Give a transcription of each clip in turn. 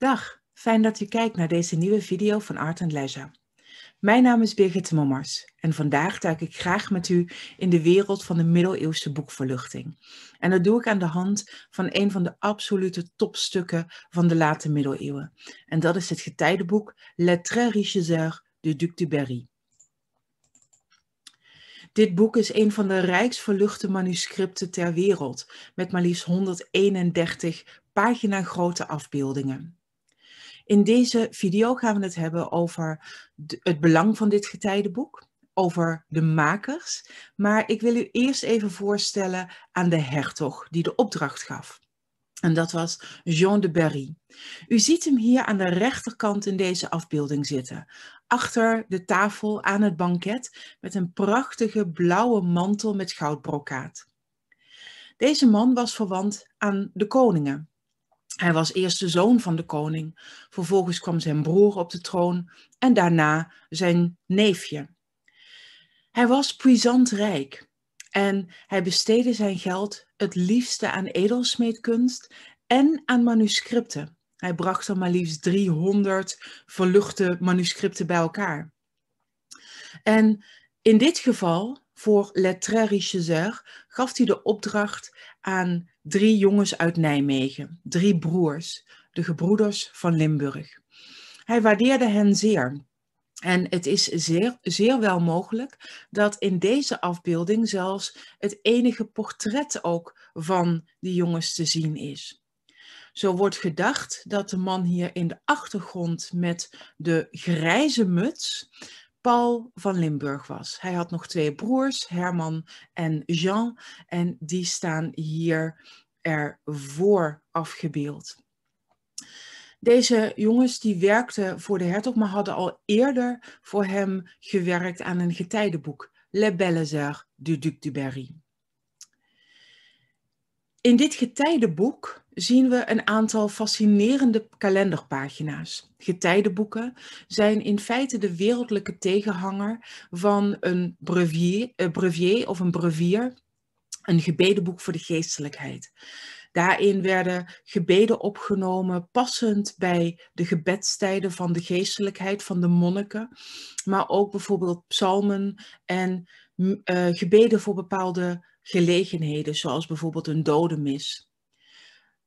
Dag, fijn dat u kijkt naar deze nieuwe video van Art and Leisure. Mijn naam is Birgit Mommers en vandaag duik ik graag met u in de wereld van de middeleeuwse boekverluchting. En dat doe ik aan de hand van een van de absolute topstukken van de late middeleeuwen. En dat is het getijdenboek Les Très Riches de Duc de Berry. Dit boek is een van de rijksverluchte manuscripten ter wereld, met maar liefst 131 pagina grote afbeeldingen. In deze video gaan we het hebben over het belang van dit getijdenboek, over de makers, maar ik wil u eerst even voorstellen aan de hertog die de opdracht gaf. En dat was Jean de Berry. U ziet hem hier aan de rechterkant in deze afbeelding zitten. Achter de tafel aan het banket met een prachtige blauwe mantel met goudbrokaat. Deze man was verwant aan de koningen. Hij was eerst de zoon van de koning, vervolgens kwam zijn broer op de troon en daarna zijn neefje. Hij was puissant rijk en hij besteedde zijn geld het liefste aan edelsmeedkunst en aan manuscripten. Hij bracht er maar liefst 300 verluchte manuscripten bij elkaar. En in dit geval, voor Lettre gaf hij de opdracht aan Drie jongens uit Nijmegen, drie broers, de gebroeders van Limburg. Hij waardeerde hen zeer. En het is zeer, zeer wel mogelijk dat in deze afbeelding zelfs het enige portret ook van die jongens te zien is. Zo wordt gedacht dat de man hier in de achtergrond met de grijze muts Paul van Limburg was. Hij had nog twee broers, Herman en Jean, en die staan hier ervoor afgebeeld. Deze jongens die werkten voor de hertog, maar hadden al eerder voor hem gewerkt aan een getijdenboek, Le Belles du Duc de Berry. In dit getijdenboek zien we een aantal fascinerende kalenderpagina's. Getijdenboeken zijn in feite de wereldlijke tegenhanger van een brevier, een eh, brevier of een brevier, een gebedenboek voor de geestelijkheid. Daarin werden gebeden opgenomen, passend bij de gebedstijden van de geestelijkheid, van de monniken, maar ook bijvoorbeeld psalmen en eh, gebeden voor bepaalde gelegenheden, zoals bijvoorbeeld een dodenmis.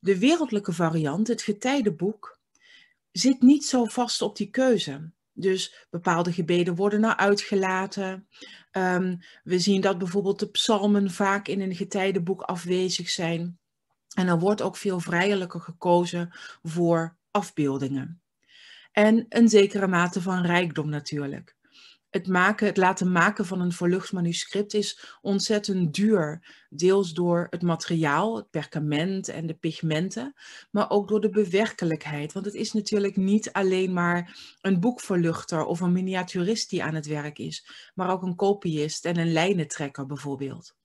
De wereldlijke variant, het getijdenboek, zit niet zo vast op die keuze. Dus bepaalde gebeden worden nou uitgelaten. Ehm, we zien dat bijvoorbeeld de psalmen vaak in een getijdenboek afwezig zijn. En er wordt ook veel vrijelijker gekozen voor afbeeldingen. En een zekere mate van rijkdom natuurlijk het, maken, het laten maken van een verlucht manuscript is ontzettend duur. Deels door het materiaal, het perkament en de pigmenten, maar ook door de bewerkelijkheid. Want het is natuurlijk niet alleen maar een boekverluchter of een miniaturist die aan het werk is, maar ook een kopiist en een lijnentrekker bijvoorbeeld.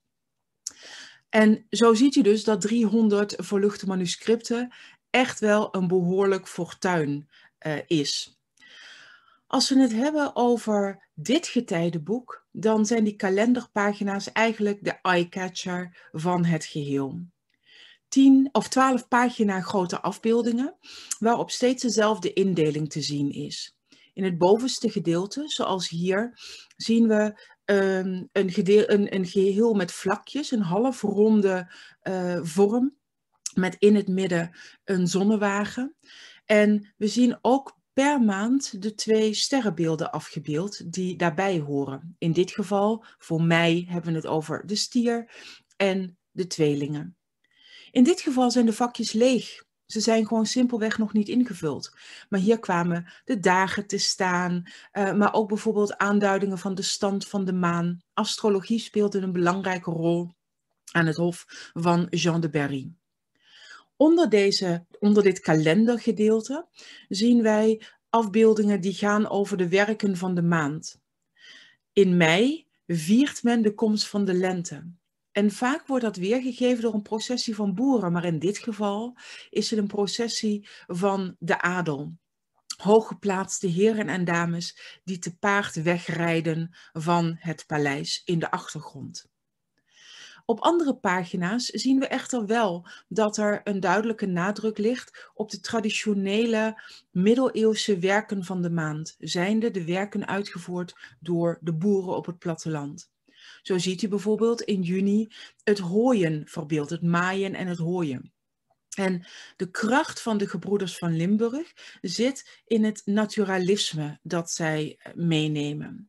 En zo ziet u dus dat 300 verluchte manuscripten echt wel een behoorlijk fortuin eh, is. Als we het hebben over dit getijdenboek, dan zijn die kalenderpagina's eigenlijk de eye catcher van het geheel. 10 of 12 pagina grote afbeeldingen, waarop steeds dezelfde indeling te zien is. In het bovenste gedeelte, zoals hier, zien we ehm, een, gedeel, een, een, geheel met vlakjes, een halfronde uh, eh, vorm, met in het midden een zonnewagen. En we zien ook per maand de twee sterrenbeelden afgebeeld die daarbij horen. In dit geval, voor mij hebben we het over de stier en de tweelingen. In dit geval zijn de vakjes leeg. Ze zijn gewoon simpelweg nog niet ingevuld. Maar hier kwamen de dagen te staan, eh, maar ook bijvoorbeeld aanduidingen van de stand van de maan. Astrologie speelde een belangrijke rol aan het hof van Jean de Berry onder, deze, onder dit kalendergedeelte zien wij afbeeldingen die gaan over de werken van de maand. In mei viert men de komst van de lente. En vaak wordt dat weergegeven door een processie van boeren, maar in dit geval is het een processie van de adel. Hooggeplaatste heren en dames die te paard wegrijden van het paleis in de achtergrond. Op andere pagina's zien we echter wel dat er een duidelijke nadruk ligt op de traditionele middeleeuwse werken van de maand, zijnde de werken uitgevoerd door de boeren op het platteland. Zo ziet u bijvoorbeeld in juni het hooien verbeeld, het maaien en het hooien. En de kracht van de gebroeders van Limburg zit in het naturalisme dat zij eh, meenemen.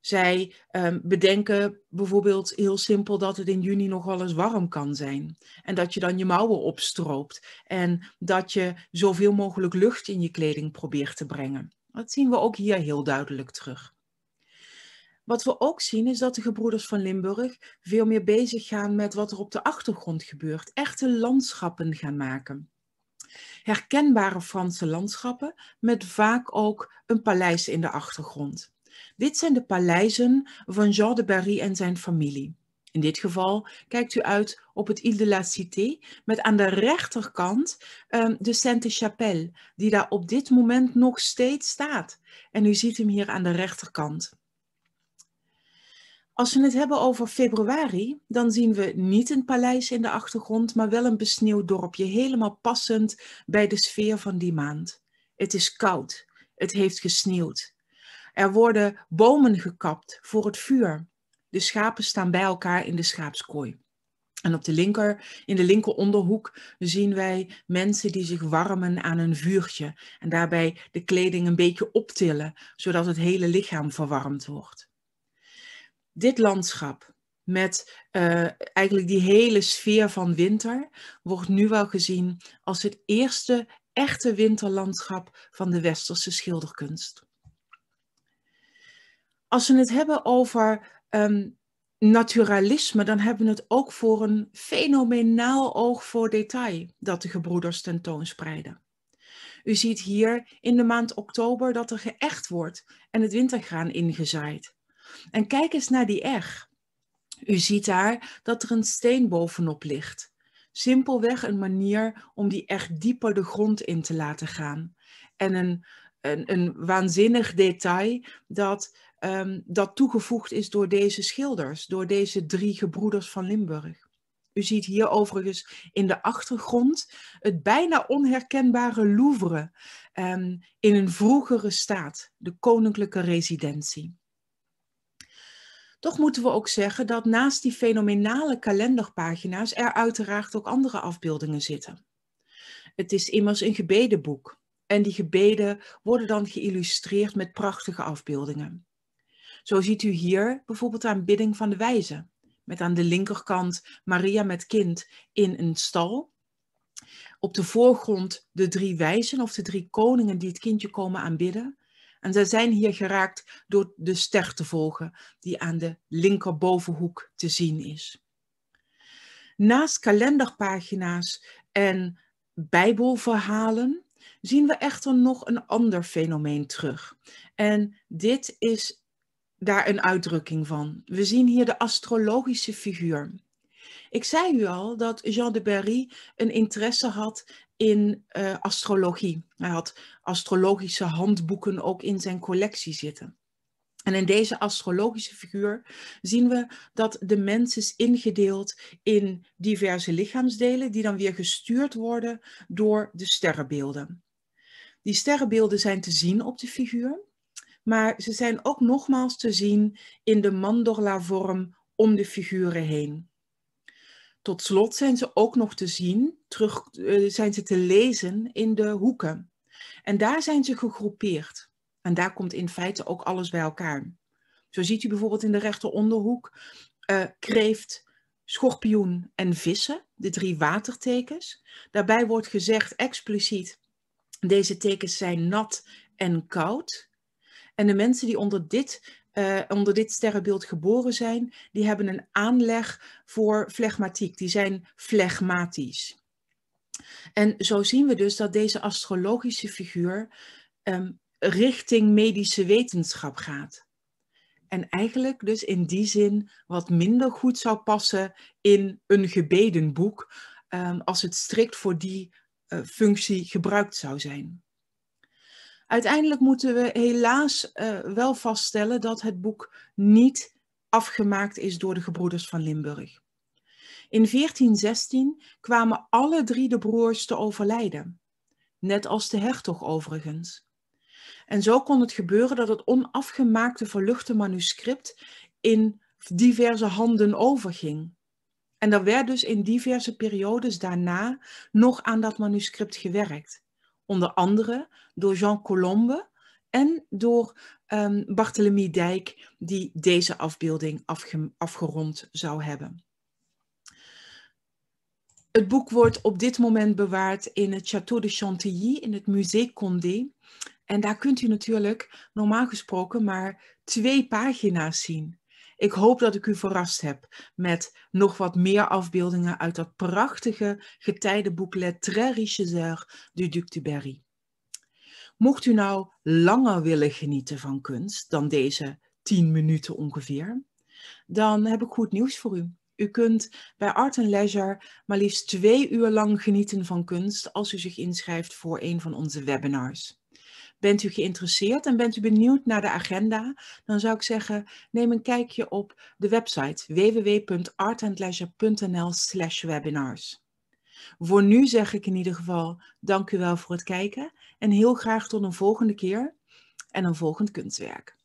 Zij ehm, bedenken bijvoorbeeld heel simpel dat het in juni nog wel eens warm kan zijn. En dat je dan je mouwen opstroopt. En dat je zoveel mogelijk lucht in je kleding probeert te brengen. Dat zien we ook hier heel duidelijk terug. Wat we ook zien is dat de gebroeders van Limburg veel meer bezig gaan met wat er op de achtergrond gebeurt. Echte landschappen gaan maken. Herkenbare Franse landschappen met vaak ook een paleis in de achtergrond. Dit zijn de paleizen van Jean de Berry en zijn familie. In dit geval kijkt u uit op het Ile de la Cité met aan de rechterkant ehm, de Sainte-Chapelle, die daar op dit moment nog steeds staat. En u ziet hem hier aan de rechterkant. Als we het hebben over februari, dan zien we niet een paleis in de achtergrond, maar wel een besneeuwd dorpje, helemaal passend bij de sfeer van die maand. Het is koud, het heeft gesneeuwd. Er worden bomen gekapt voor het vuur. De schapen staan bij elkaar in de schaapskooi. En op de linker, in de linkeronderhoek, zien wij mensen die zich warmen aan een vuurtje en daarbij de kleding een beetje optillen, zodat het hele lichaam verwarmd wordt. Dit landschap met eh, eigenlijk die hele sfeer van winter wordt nu wel gezien als het eerste echte winterlandschap van de westerse schilderkunst als we het hebben over ehm, naturalisme, dan hebben we het ook voor een fenomenaal oog voor detail dat de gebroeders tentoonspreiden. U ziet hier in de maand oktober dat er geëcht wordt en het wintergraan ingezaaid. En kijk eens naar die eg. U ziet daar dat er een steen bovenop ligt. Simpelweg een manier om die echt dieper de grond in te laten gaan. En een, een, een waanzinnig detail dat, ehm, dat toegevoegd is door deze schilders, door deze drie gebroeders van Limburg. U ziet hier overigens in de achtergrond het bijna onherkenbare Louvre ehm, in een vroegere staat, de koninklijke residentie. Toch moeten we ook zeggen dat naast die fenomenale kalenderpagina's er uiteraard ook andere afbeeldingen zitten. Het is immers een gebedenboek. En die gebeden worden dan geïllustreerd met prachtige afbeeldingen. Zo ziet u hier bijvoorbeeld aan aanbidding van de wijze, met aan de linkerkant Maria met kind in een stal. Op de voorgrond de drie wijzen of de drie koningen die het kindje komen aanbidden. En zij zijn hier geraakt door de ster te volgen, die aan de linkerbovenhoek te zien is. Naast kalenderpagina's en bijbelverhalen zien we echter nog een ander fenomeen terug. En dit is daar een uitdrukking van. We zien hier de astrologische figuur. Ik zei u al dat Jean de Berry een interesse had in eh, astrologie. Hij had astrologische handboeken ook in zijn collectie zitten. En in deze astrologische figuur zien we dat de mens is ingedeeld in diverse lichaamsdelen, die dan weer gestuurd worden door de sterrenbeelden. Die sterrenbeelden zijn te zien op de figuur, maar ze zijn ook nogmaals te zien in de mandorla-vorm om de figuren heen. Tot slot zijn ze ook nog te zien, terug, eh, zijn ze te lezen in de hoeken. En daar zijn ze gegroepeerd. En daar komt in feite ook alles bij elkaar. Zo ziet u bijvoorbeeld in de rechteronderhoek eh, kreeft, schorpioen en vissen, de drie watertekens. Daarbij wordt gezegd expliciet, deze tekens zijn nat en koud. En de mensen die onder dit, eh, onder dit sterrenbeeld geboren zijn, die hebben een aanleg voor flegmatiek. Die zijn flegmatisch. En zo zien we dus dat deze astrologische figuur ehm, richting medische wetenschap gaat. En eigenlijk dus in die zin wat minder goed zou passen in een gebedenboek, ehm, als het strikt voor die eh, functie gebruikt zou zijn. Uiteindelijk moeten we helaas eh, wel vaststellen dat het boek niet afgemaakt is door de gebroeders van Limburg. In 1416 kwamen alle drie de broers te overlijden, net als de hertog overigens. En zo kon het gebeuren dat het onafgemaakte verluchte manuscript in diverse handen overging. En er werd dus in diverse periodes daarna nog aan dat manuscript gewerkt. Onder andere door Jean Colombe en door um, ehm, Barthélemy Dijk, die deze afbeelding afgerond zou hebben. Het boek wordt op dit moment bewaard in het Château de Chantilly in het Musée Condé. En daar kunt u natuurlijk normaal gesproken maar twee pagina's zien. Ik hoop dat ik u verrast heb met nog wat meer afbeeldingen uit dat prachtige getijdenboeklet Très Richesseurs du Duc de Berry. Mocht u nou langer willen genieten van kunst dan deze tien minuten ongeveer, dan heb ik goed nieuws voor u. U kunt bij Art Leisure maar liefst twee uur lang genieten van kunst als u zich inschrijft voor een van onze webinars. Bent u geïnteresseerd en bent u benieuwd naar de agenda? Dan zou ik zeggen, neem een kijkje op de website www.artandleisure.nl slash webinars. Voor nu zeg ik in ieder geval dank u wel voor het kijken en heel graag tot een volgende keer en een volgend kunstwerk.